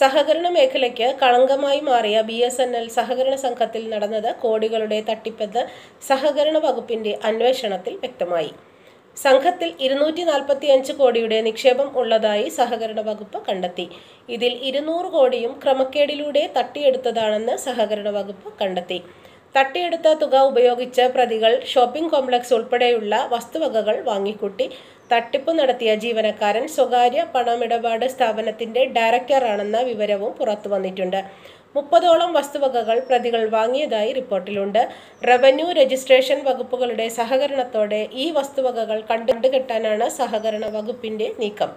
സഹകരണ മേഖലയ്ക്ക് കളങ്കമായി മാറിയ ബി എസ് എൻ എൽ സഹകരണ സംഘത്തിൽ നടന്നത് കോടികളുടെ തട്ടിപ്പെന്ന് സഹകരണ വകുപ്പിന്റെ അന്വേഷണത്തിൽ വ്യക്തമായി സംഘത്തിൽ ഇരുന്നൂറ്റി നാൽപ്പത്തി അഞ്ച് കോടിയുടെ നിക്ഷേപം ഉള്ളതായി സഹകരണ വകുപ്പ് കണ്ടെത്തി ഇതിൽ ഇരുന്നൂറ് കോടിയും ക്രമക്കേടിലൂടെ തട്ടിയെടുത്തതാണെന്ന് സഹകരണ വകുപ്പ് കണ്ടെത്തി തട്ടിയെടുത്ത തുക ഉപയോഗിച്ച് പ്രതികൾ ഷോപ്പിംഗ് കോംപ്ലക്സ് ഉൾപ്പെടെയുള്ള വസ്തുവകകൾ വാങ്ങിക്കൂട്ടി തട്ടിപ്പ് നടത്തിയ ജീവനക്കാരൻ സ്വകാര്യ പണമിടപാട് സ്ഥാപനത്തിന്റെ ഡയറക്ടറാണെന്ന വിവരവും പുറത്തു വന്നിട്ടുണ്ട് മുപ്പതോളം വസ്തുവകകൾ പ്രതികൾ വാങ്ങിയതായി റിപ്പോർട്ടിലുണ്ട് റവന്യൂ രജിസ്ട്രേഷൻ വകുപ്പുകളുടെ സഹകരണത്തോടെ ഈ വസ്തുവകകൾ കണ്ടുകെട്ടാനാണ് സഹകരണ വകുപ്പിന്റെ നീക്കം